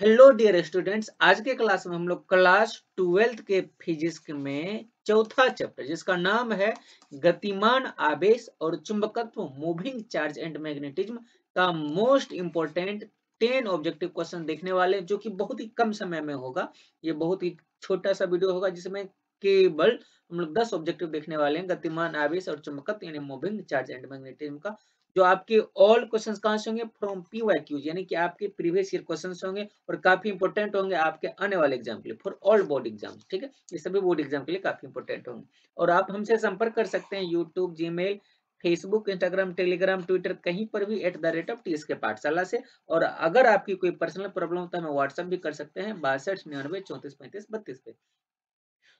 Hello dear students आज के class में हम लोग क्लास ट्वेल्थ के फिजिक्स में चौथा चैप्टर जिसका नाम है गतिमान आवेश और चुंबकत्व मूविंग चार्ज एंड मैग्नेटिज्म का most important ten objective question देखने वाले जो कि बहुत ही कम समय में होगा ये बहुत ही छोटा सा वीडियो होगा जिसमें केवल हम लोग दस ऑब्जेक्टिव देखने वाले हैं गतिमान आवेश और चुंबकत्व यानी मूविंग चार्ज एंड मैग्नेटिज्म का जो आपके ऑल क्वेश्चंस कहाँ से होंगे फ्रॉम पी वाई क्यूज यानी कि आपके प्रीवियस ईयर क्वेश्चंस होंगे और काफी इंपॉर्टेंट होंगे आपके आने वाले एग्जाम के लिए फॉर ऑल बोर्ड एग्जाम्स ठीक है ये सभी बोर्ड एग्जाम के लिए काफी इंपॉर्टेंट होंगे और आप हमसे संपर्क कर सकते हैं यूट्यूब जी फेसबुक इंस्टाग्राम टेलीग्राम ट्विटर कहीं पर भी at the rate of T K Pathshala से और अगर आपकी कोई पर्सनल प्रॉब्लम होता है हमें व्हाट्सअप भी कर सकते हैं बासठ निन्यानवे चौंतीस पैंतीस बत्तीस पे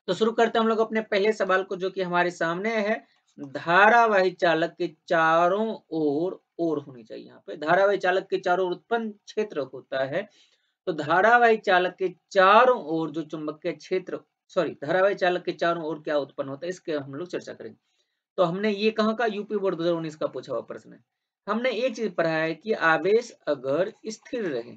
तो शुरू करते हैं हम लोग अपने पहले सवाल को जो कि हमारे सामने है धारावाही चालक के चारों ओर ओर होनी चाहिए यहाँ पे धारावाही चालक के चारों ओर उत्पन्न क्षेत्र होता है तो धारावाही चालक के चारों ओर जो चुंबकीय क्षेत्र सॉरी धारावाही चालक के चारों ओर क्या उत्पन्न होता है इसके हम लोग चर्चा करेंगे तो हमने ये कहा का यूपी बोर्ड दो का पूछा हुआ प्रश्न है हमने एक चीज पढ़ा है कि आवेश अगर स्थिर रहे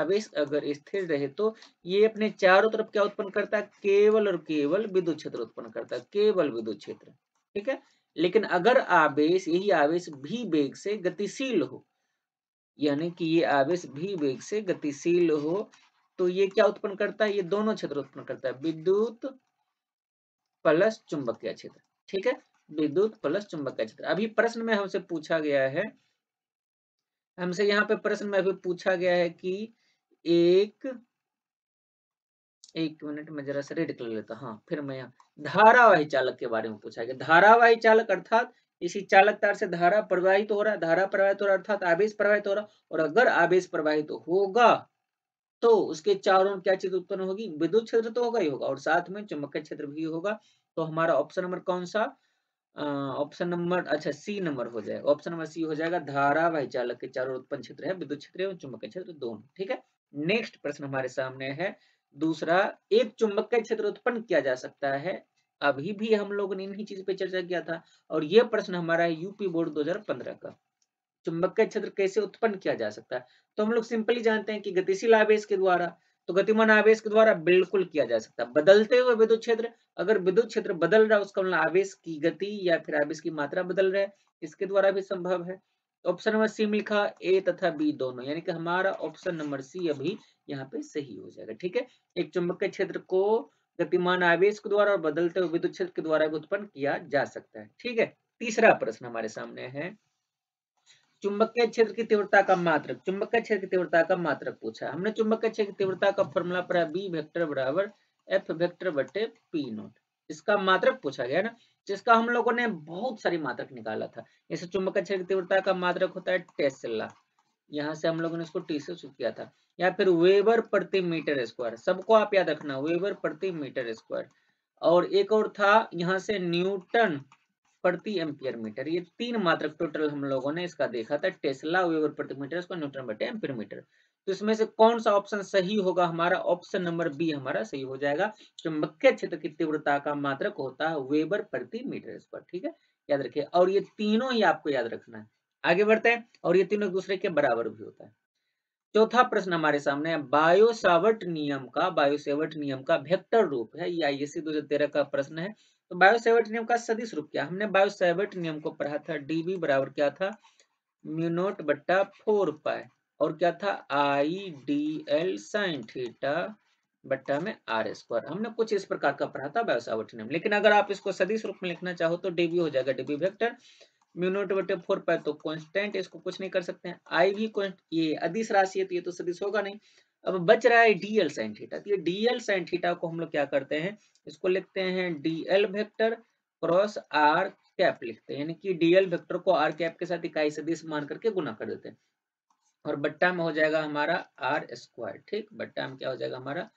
आवेश अगर स्थिर रहे तो ये अपने चारों तरफ क्या उत्पन्न करता है केवल और केवल विद्युत क्षेत्र उत्पन्न करता है केवल विद्युत क्षेत्र ठीक है लेकिन अगर आवेश यही आवेश भी वेग से गतिशील हो यानी कि ये आवेश भी वेग से गतिशील हो तो ये क्या उत्पन्न करता है ये दोनों क्षेत्र उत्पन्न करता है विद्युत प्लस चुंबकीय क्षेत्र ठीक है विद्युत प्लस चुंबकीय क्षेत्र अभी प्रश्न में हमसे पूछा गया है हमसे यहाँ पे प्रश्न में अभी पूछा गया है कि एक एक मिनट में जरा से रेड कर लेता हाँ फिर मैं यहाँ धारावाही चालक के बारे में पूछा गया धारावाही चालक अर्थात इसी चालक तार से धारा प्रवाहित तो हो रहा है धारा प्रवाहित हो रहा अर्थात आवेश प्रवाहित हो रहा और अगर आवेश प्रवाहित तो होगा तो उसके चारों क्या चीज उत्पन्न होगी विद्युत क्षेत्र तो होगा ही होगा और साथ में चुम्बक क्षेत्र भी होगा तो हमारा ऑप्शन नंबर कौन सा ऑप्शन नंबर अच्छा सी नंबर हो जाएगा ऑप्शन नंबर सी हो जाएगा धारा वाही चालक के चारों उत्पन्न क्षेत्र है विद्युत क्षेत्र एवं चुम्बक क्षेत्र दोनों ठीक है नेक्स्ट प्रश्न हमारे सामने है दूसरा एक चुंबक का क्षेत्र उत्पन्न किया जा सकता है अभी भी हम लोगों ने इन्हीं चीज पे चर्चा किया था और यह प्रश्न हमारा है यूपी बोर्ड 2015 का चुंबक का क्षेत्र कैसे उत्पन्न किया जा सकता है तो हम लोग सिंपली जानते हैं कि गतिशील आवेश के द्वारा तो गतिमान आवेश के द्वारा बिल्कुल किया जा सकता है बदलते हुए विद्युत क्षेत्र अगर विद्युत क्षेत्र बदल रहा है उसका मतलब आवेश की गति या फिर आवेश की मात्रा बदल रहा है इसके द्वारा भी संभव है ऑप्शन नंबर सी लिखा ए तथा बी दोनों यानी कि हमारा ऑप्शन नंबर सी अभी यहाँ पे सही हो जाएगा ठीक है एक चुंबक के क्षेत्र को गतिमान आवेश के द्वारा और बदलते हुए विद्युत क्षेत्र के द्वारा उत्पन्न किया जा सकता है ठीक है तीसरा प्रश्न हमारे सामने है चुंबक के क्षेत्र की तीव्रता का मात्रक के क्षेत्र की तीव्रता का मात्रक पूछा हमने चुंबक के क्षेत्र की तीव्रता का फॉर्मूला पढ़ा बी वेक्टर बराबर एफ वेक्टर बटे पी नोट इसका मात्रक पूछा गया ना जिसका हम लोगों ने बहुत सारी मात्रक निकाला था जैसे चुंबकीय क्षेत्र की तीव्रता का मात्रक होता है टेस्ला यहाँ से हम लोगों ने इसको टी से किया था या फिर वेबर प्रति मीटर स्क्वायर सबको आप याद रखना वेबर प्रति मीटर स्क्वायर और एक और था यहाँ से न्यूटन प्रति एम्पियर मीटर ये तीन मात्रक टोटल हम लोगों ने इसका देखा था टेस्ला वेबर प्रति मीटर इसको न्यूटन प्रति एम्पियर मीटर तो इसमें से कौन सा ऑप्शन सही होगा हमारा ऑप्शन नंबर बी हमारा सही हो जाएगा चुंबकीय क्षेत्र की तीव्रता का मात्रक होता है वेबर प्रति मीटर स्क्वायर ठीक है याद रखिए और ये तीनों ही आपको याद रखना है आगे बढ़ते हैं और ये तीनों एक दूसरे के बराबर भी होता है चौथा प्रश्न हमारे सामने है बायोसावट नियम का बायोसेवट नियम का वेक्टर रूप है ये आईएससी 2013 का प्रश्न है तो बायोसेवट नियम का सदिश रूप क्या हमने बायोसेवट नियम को पढ़ा था डीबी बराबर क्या था म्यूनोट बट्टा फोर पाए और क्या था I D L sine theta बट्टा में आर स्क्वायर हमने कुछ इस प्रकार का पढ़ा था बायोसावट नियम लेकिन अगर आप इसको सदिश रूप में लिखना चाहो तो डीबी हो जाएगा डीबी वेक्टर म्यूनोट बटे फोर पाए तो कॉन्स्टेंट इसको कुछ नहीं कर सकते हैं आई भी ये अधिस राशि है तो ये तो सदिश होगा नहीं अब बच रहा है डीएल साइन थीटा तो ये डीएल साइन थीटा को हम लोग क्या करते हैं इसको लिखते हैं DL vector cross R cap लिखते हैं यानी कि डीएल वेक्टर को आर कैप के साथ इकाई सदिश मान करके गुना कर देते हैं और बट्टा में हो जाएगा हमारा आर स्क्वायर ठीक बट्टा में क्या हो जाएगा हमारा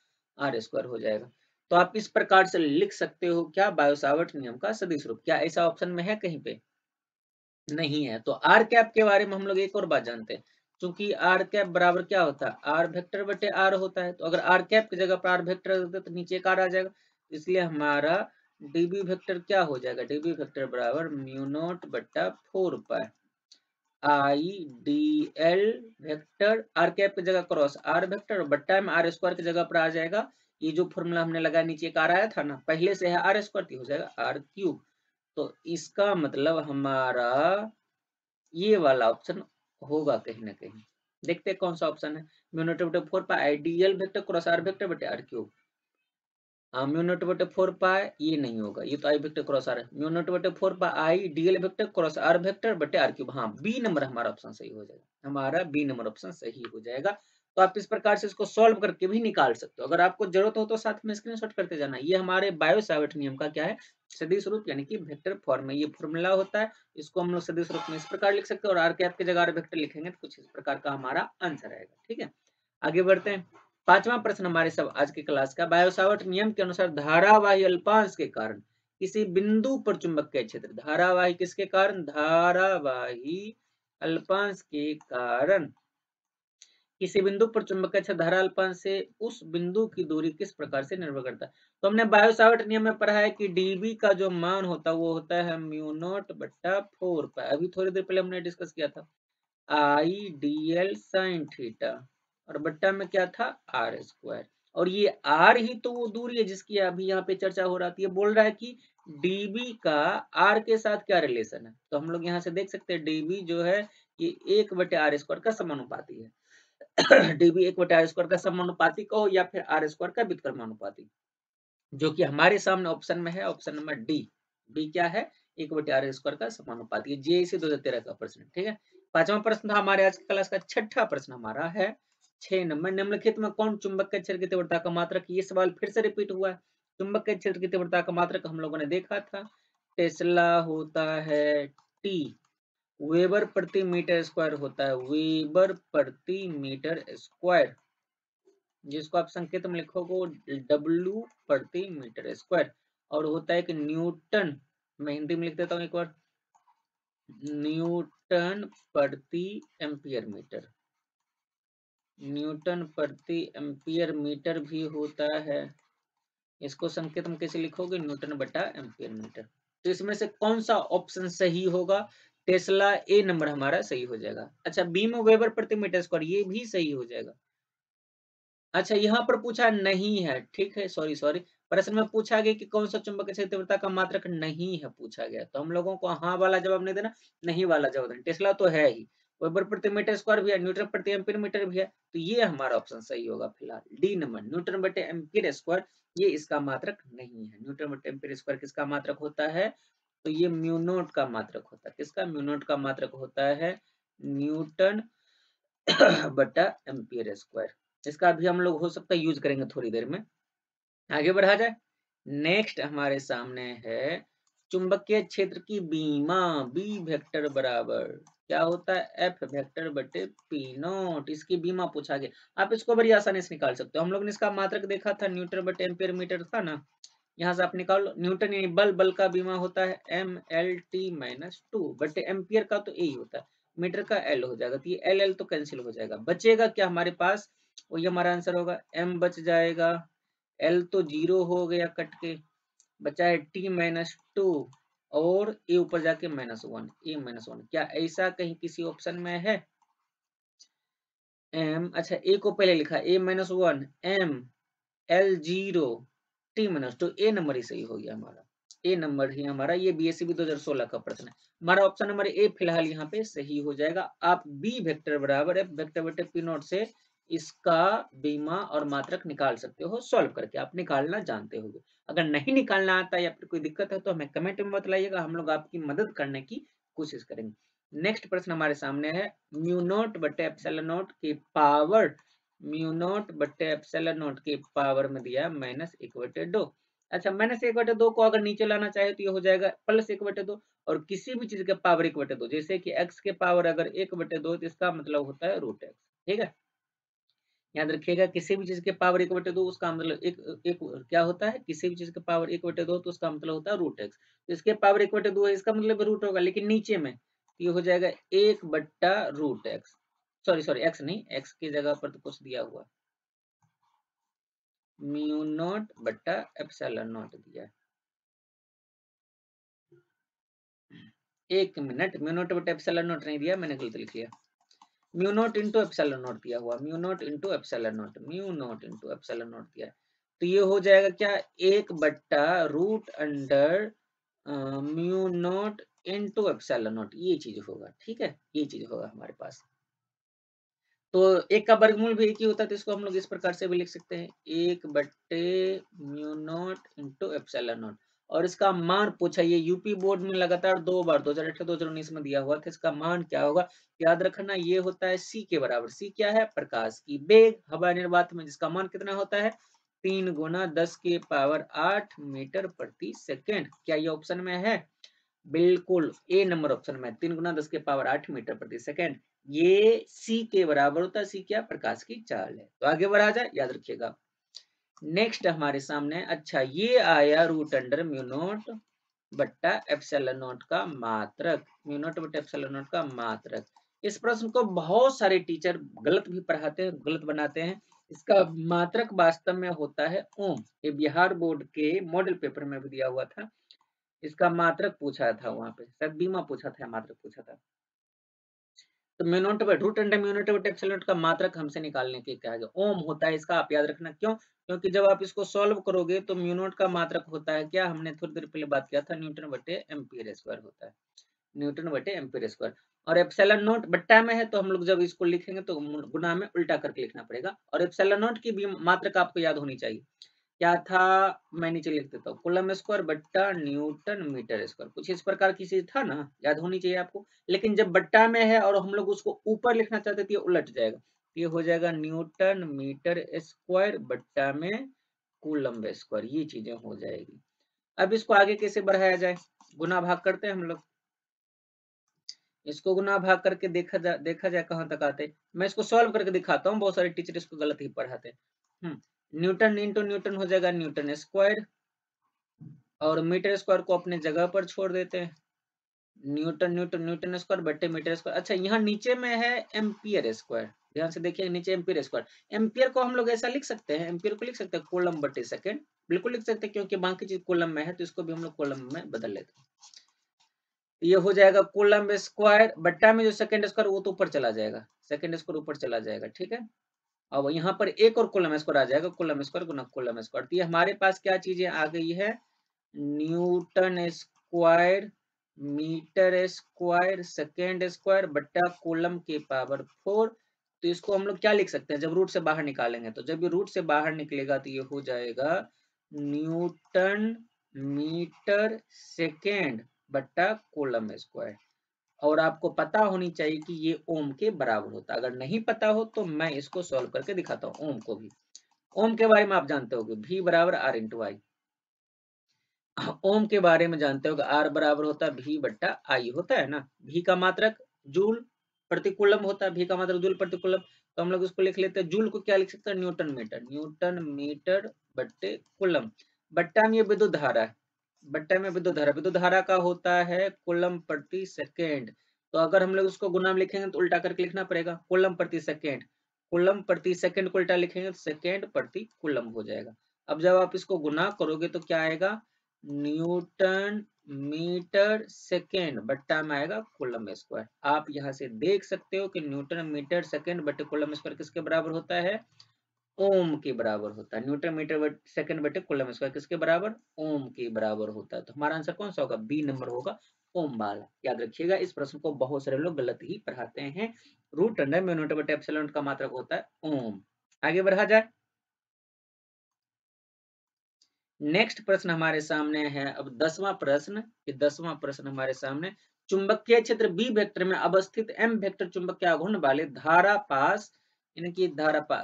आर स्क्वायर हो जाएगा तो आप इस प्रकार से लिख सकते हो क्या बायोसावर्ट नियम का सदिश रूप क्या ऐसा ऑप्शन में है कहीं पे नहीं है तो आर कैप के बारे में हम लोग एक और बात जानते हैं क्योंकि आर कैप बराबर क्या होता है आर वेक्टर बटे आर होता है तो अगर आर कैप की जगह पर आर वेक्टर तो नीचे का आ जाएगा इसलिए हमारा डीबी वेक्टर क्या हो जाएगा डीबी वेक्टर बराबर म्यू नोट बट्टा four pi I D L vector R cap की जगह क्रॉस आर वेक्टर बट्टा में आर स्क्वायर की जगह पर आ जाएगा ये जो फॉर्मूला हमने लगाया नीचे कार आया था ना पहले से है आर स्क्वायर तो हो जाएगा आर क्यूब तो इसका मतलब हमारा ये वाला ऑप्शन होगा कहीं ना कहीं देखते कौन सा ऑप्शन है म्यूनोट बटे four pi ideal vector cross R vector बटे आर क्यूब म्यूनोट बटे फोर पाए ये नहीं होगा ये तो आई वेक्टर क्रॉस आर है म्यूनोट बटे four pi I DL vector cross R vector बटे आर क्यूब हाँ बी नंबर हमारा ऑप्शन सही हो जाएगा हमारा बी नंबर ऑप्शन सही हो जाएगा तो आप इस प्रकार से इसको सॉल्व करके भी निकाल सकते हो अगर आपको जरूरत हो तो साथ में स्क्रीनशॉट करते जाना ये हमारे बायो सावट नियम का क्या है सदी स्वरूप यानी कि वेक्टर फॉर्म में ये फॉर्मूला होता है इसको हम लोग सदी स्वरूप में इस प्रकार लिख सकते हैं और आर के आपके जगह वेक्टर लिखेंगे तो कुछ इस प्रकार का हमारा आंसर रहेगा ठीक है आगे बढ़ते हैं पांचवा प्रश्न हमारे सब आज के क्लास का बायोसावट नियम के अनुसार धारावाही अल्पांश के कारण किसी बिंदु पर चुंबक के क्षेत्र धारावाही किसके कारण धारावाही अल्पांश के कारण किसी बिंदु पर चुंबकीय धारा अल्पांश से उस बिंदु की दूरी किस प्रकार से निर्भर करता है तो हमने बायोसावर्ट नियम में पढ़ा है कि डीबी का जो मान होता है वो होता है म्यूनोट बट्टा फोर पर अभी थोड़ी देर पहले हमने डिस्कस किया था I D L sine theta और बट्टा में क्या था आर स्क्वायर और ये आर ही तो वो दूरी है जिसकी अभी यहाँ पे चर्चा हो रहा थी बोल रहा है कि डीबी का आर के साथ क्या रिलेशन है तो हम लोग यहाँ से देख सकते हैं डीबी जो है ये एक बटे आर स्क्वायर का समानुपाती है डीबी एक बटे आर स्क्वायर का समानुपातिक हो या फिर आर स्क्वायर का विक्रमानुपातिक जो कि हमारे सामने ऑप्शन में है ऑप्शन नंबर डी डी क्या है एक बटे आर स्क्वायर का समानुपातिक जे इसी दो हजार तेरह का प्रश्न ठीक है पांचवा प्रश्न था हमारे आज की क्लास का छठा प्रश्न हमारा है छह नंबर निम्नलिखित में कौन चुंबक के क्षेत्र की तीव्रता का मात्रक ये सवाल फिर से रिपीट हुआ है चुंबक के क्षेत्र की तीव्रता का मात्रक हम लोगों ने देखा था टेस्ला होता है टी वेबर प्रति मीटर स्क्वायर होता है वेबर प्रति मीटर स्क्वायर जिसको आप संकेत में लिखोगे डब्ल्यू प्रति मीटर स्क्वायर और होता है कि न्यूटन मैं हिंदी में लिख देता हूं एक बार न्यूटन प्रति एम्पियर मीटर न्यूटन प्रति एम्पियर मीटर भी होता है इसको संकेत में कैसे लिखोगे न्यूटन बटा एम्पियर मीटर तो इसमें से कौन सा ऑप्शन सही होगा टेस्ला ए नंबर हमारा सही हो जाएगा अच्छा बीम वेबर प्रति मीटर स्क्वायर ये भी सही हो जाएगा अच्छा यहाँ पर पूछा नहीं है ठीक है सॉरी सॉरी प्रश्न में पूछा गया कि कौन सा चुंबक क्षेत्र तीव्रता का मात्रक नहीं है पूछा गया तो हम लोगों को हाँ वाला जवाब नहीं देना नहीं वाला जवाब देना टेस्ला तो है ही वेबर प्रति मीटर स्क्वायर भी है न्यूटन प्रति एम्पियर मीटर भी है तो ये हमारा ऑप्शन सही होगा फिलहाल डी नंबर न्यूटन बटे एम्पियर स्क्वायर ये इसका मात्रक नहीं है न्यूटन बटे एम्पियर स्क्वायर किसका मात्रक होता है तो ये म्यूनोट का मात्रक होता है किसका म्यूनोट का मात्रक होता है न्यूटन बटा एम्पियर स्क्वायर इसका भी हम लोग हो सकता है यूज करेंगे थोड़ी देर में आगे बढ़ा जाए नेक्स्ट हमारे सामने है चुंबकीय क्षेत्र की बीमा बी वेक्टर बराबर क्या होता है एफ वेक्टर बटे पी नोट इसकी बीमा पूछा गया आप इसको बड़ी आसानी से निकाल सकते हो हम लोग ने इसका मात्रक देखा था न्यूटन बटे एम्पियर मीटर था ना यहाँ से आप निकाल न्यूटन यानी बल बल का बीमा होता है M L T minus two but ampere का तो ए ही होता है मीटर का एल हो जाएगा तो ये एल एल तो कैंसिल हो जाएगा बचेगा क्या हमारे पास वो ये हमारा आंसर होगा एम बच जाएगा एल तो जीरो हो गया कट के बचा है टी माइनस टू और ए ऊपर जाके minus one A minus one क्या ऐसा कहीं किसी ऑप्शन में है एम अच्छा ए को पहले लिखा A minus one M L zero T minus two A number ही सही हो गया हमारा ए नंबर ही हमारा ये बीएससी भी 2016 का प्रश्न है हमारा ऑप्शन नंबर ए फिलहाल यहाँ पे सही हो जाएगा आप बी वेक्टर बराबर एफ वेक्टर बेटे पी नोट से इसका बीमा और मात्रक निकाल सकते हो सॉल्व करके आप निकालना जानते हो अगर नहीं निकालना आता या फिर कोई दिक्कत है तो हमें कमेंट में बताइएगा हम लोग आपकी मदद करने की कोशिश करेंगे नेक्स्ट प्रश्न हमारे सामने है म्यू नोट बटे एप्सिलॉन नोट की पावर म्यू नोट बट्टे एप्सलर नोट के पावर में दिया माइनस एक बटे दो अच्छा माइनस एक बटे दो को अगर नीचे लाना चाहे तो ये हो जाएगा प्लस एक बटे दो और किसी भी चीज के पावर एक बटे दो जैसे कि एक्स के पावर अगर एक बटे दो तो इसका मतलब होता है रूट एक्स ठीक है याद रखिएगा किसी भी चीज के पावर एक बटे दो उसका मतलब एक एक क्या होता है किसी भी चीज के पावर एक बटे दो तो उसका मतलब होता है रूट एक्स तो इसके पावर एक बटे दो है इसका मतलब रूट होगा लेकिन नीचे में तो ये हो जाएगा एक बट्टा root X sorry sorry X नहीं एक्स की जगह पर तो कुछ दिया हुआ म्यू नॉट बट्टा एप्सिलॉन नॉट दिया एक मिनट म्यू नॉट बट्टा एप्सिलॉन नॉट नहीं दिया मैंने गलत लिख लिया mu naught into epsilon naught दिया हुआ mu naught into epsilon naught mu naught into epsilon naught दिया तो ये हो जाएगा क्या एक बट्टा root under mu naught into epsilon naught ये चीज होगा ठीक है ये चीज होगा हमारे पास तो एक का वर्गमूल भी एक ही होता है तो इसको हम लोग इस प्रकार से भी लिख सकते हैं एक बट्टे म्यू नॉट इंटू एप्सला और इसका मान पूछा ये यूपी बोर्ड में लगातार दो बार 2018 2019 में दिया हुआ था इसका मान क्या होगा याद रखना ये होता है सी के बराबर सी क्या है प्रकाश की बेग हवा निर्वात में जिसका मान कितना होता है तीन गुना दस के पावर आठ मीटर प्रति सेकेंड क्या ये ऑप्शन में है बिल्कुल ए नंबर ऑप्शन में तीन गुना दस के पावर आठ मीटर प्रति सेकेंड ये c के बराबर होता है c क्या प्रकाश की चाल है तो आगे बढ़ा जाए याद रखिएगा नेक्स्ट हमारे सामने अच्छा ये आया रूट अंडर म्यूनोट बट्टा एप्सल नोट का मात्रक म्यूनोट बट्टा एप्सल नोट का मात्रक इस प्रश्न को बहुत सारे टीचर गलत भी पढ़ाते हैं गलत बनाते हैं इसका मात्रक वास्तव में होता है ओम ये बिहार बोर्ड के मॉडल पेपर में भी दिया हुआ था इसका मात्रक पूछा था वहां पे शायद बीमा पूछा था मात्रक पूछा था तो mu naught root under mu naught बटे एप्सिलॉन का मात्रक हमसे निकालने के कहा गया ओम होता है इसका आप याद रखना क्यों क्योंकि जब आप इसको सॉल्व करोगे तो म्यू का मात्रक होता है क्या हमने थोड़ी देर पहले बात किया था न्यूटन बटे एम्पीयर स्क्वायर होता है न्यूटन बटे एम्पीयर स्क्वायर और एप्सिलॉन नॉट बट्टा में है तो हम लोग जब इसको लिखेंगे तो गुना में उल्टा करके लिखना पड़ेगा और एप्सिलॉन नॉट की भी मात्रक आपको याद होनी चाहिए क्या था मैं नीचे लिख देता हूँ कोलम स्क्वायर बट्टा न्यूटन मीटर स्क्वायर कुछ इस प्रकार की चीज था ना याद होनी चाहिए आपको लेकिन जब बट्टा में है और हम लोग उसको ऊपर लिखना चाहते थे उलट जाएगा ये हो जाएगा न्यूटन मीटर स्क्वायर बट्टा में कुलम स्क्वायर ये चीजें हो जाएगी अब इसको आगे कैसे बढ़ाया जाए गुना भाग करते हैं हम लोग इसको गुना भाग करके देखा जा देखा जाए कहाँ तक आते मैं इसको सॉल्व करके दिखाता हूँ बहुत सारे टीचर इसको गलत ही पढ़ाते हैं हम्म। न्यूटन इंटू न्यूटन हो जाएगा न्यूटन स्क्वायर और मीटर स्क्वायर को अपने जगह पर छोड़ देते हैं न्यूटन न्यूटन न्यूटन स्क्वायर बटे मीटर स्क्वायर अच्छा यहाँ नीचे में है एम्पियर स्क्वायर ध्यान से देखिए नीचे एम्पियर स्क्वायर एम्पियर को हम लोग ऐसा लिख सकते हैं एम्पियर को लिख सकते हैं कोलम बटे सेकेंड बिल्कुल लिख सकते हैं क्योंकि बाकी चीज कोलम में है तो इसको भी हम लोग कोलम में बदल लेते हैं ये हो जाएगा कोलम स्क्वायर बट्टा में जो सेकंड स्क्वायर वो तो ऊपर चला जाएगा सेकंड स्क्वायर ऊपर चला जाएगा ठीक है अब यहाँ पर एक और कुलम स्क्वायर आ जाएगा कुलम स्क्वायर गुना कुलम स्क्वायर तो ये हमारे पास क्या चीजें आ गई है newton square metre square second square बट्टा कोलम के पावर फोर तो इसको हम लोग क्या लिख सकते हैं जब रूट से बाहर निकालेंगे तो जब ये रूट से बाहर निकलेगा तो ये हो जाएगा न्यूटन मीटर सेकेंड बट्टा कोलम स्क्वायर और आपको पता होनी चाहिए कि ये ओम के बराबर होता है अगर नहीं पता हो तो मैं इसको सॉल्व करके दिखाता हूँ ओम को भी ओम के बारे में आप जानते हो भी बराबर आर इंटू वाई ओम के बारे में जानते हो आर बराबर होता है भी बट्टा आई होता है ना भी का मात्रक जूल प्रतिकूलम होता है भी का मात्रक जूल प्रतिकूलम तो हम लोग उसको लिख लेते हैं जूल को क्या लिख सकते हैं न्यूटन मीटर न्यूटन मीटर बट्टे कुलम बट्टा में ये विद्युत धारा है बट्टे में विद्युत धारा विद्युत धारा का होता है कोलम प्रति सेकेंड तो अगर हम लोग उसको गुना में लिखेंगे तो उल्टा करके लिखना पड़ेगा कोलम प्रति सेकेंड कुलम प्रति सेकंड को उल्टा लिखेंगे तो सेकेंड प्रति कुलम हो जाएगा अब जब आप इसको गुना करोगे तो क्या आएगा न्यूटन मीटर सेकेंड बट्टा में आएगा कुलम स्क्वायर आप यहाँ से देख सकते हो कि न्यूटन मीटर सेकेंड बट्टे कुलम स्क्वायर किसके बराबर होता है ओम के बराबर होता है न्यूटन मीटर सेकंड बटे कुल स्क्वायर किसके बराबर ओम के बराबर होता है तो हमारा आंसर कौन सा होगा बी नंबर होगा ओम वाला याद रखिएगा इस प्रश्न को बहुत सारे लोग गलत ही पढ़ाते हैं रूट अंडर में न्यूटन बटे एप्सिलॉन का मात्रक होता है ओम आगे बढ़ा जाए नेक्स्ट प्रश्न हमारे सामने है अब दसवां प्रश्न ये दसवां प्रश्न हमारे सामने चुंबकीय क्षेत्र बी वेक्टर में अवस्थित एम वेक्टर चुंबकीय घूर्ण वाले धारा पास इनकी धारा पा,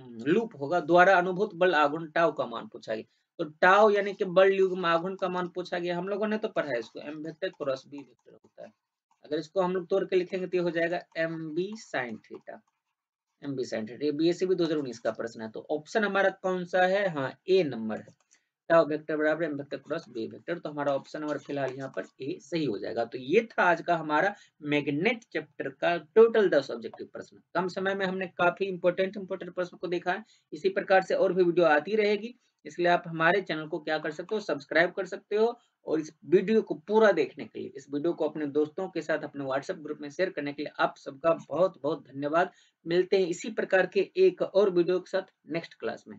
हम्म, लूप होगा द्वारा अनुभूत बल आगुन टाव का मान पूछा गया तो टाव यानी कि बल युग्म आघूर्ण का मान पूछा गया हम लोगों ने तो पढ़ा है इसको M vector cross B vector होता है अगर इसको हम लोग तोड़ के लिखेंगे तो हो जाएगा M B sine theta M B sine theta C भी दो हजार उन्नीस का प्रश्न है तो ऑप्शन हमारा कौन सा है हाँ ए नंबर है टाउ वेक्टर बराबर M vector cross B vector तो हमारा ऑप्शन नंबर फिलहाल यहाँ पर ए सही हो जाएगा तो ये था आज का हमारा मैग्नेट चैप्टर का टोटल दस ऑब्जेक्टिव प्रश्न कम समय में हमने काफी इंपोर्टेंट इंपोर्टेंट प्रश्न को देखा है इसी प्रकार से और भी वीडियो आती रहेगी इसलिए आप हमारे चैनल को क्या कर सकते हो सब्सक्राइब कर सकते हो और इस वीडियो को पूरा देखने के लिए इस वीडियो को अपने दोस्तों के साथ अपने व्हाट्सएप ग्रुप में शेयर करने के लिए आप सबका बहुत बहुत धन्यवाद मिलते हैं इसी प्रकार के एक और वीडियो के साथ नेक्स्ट क्लास में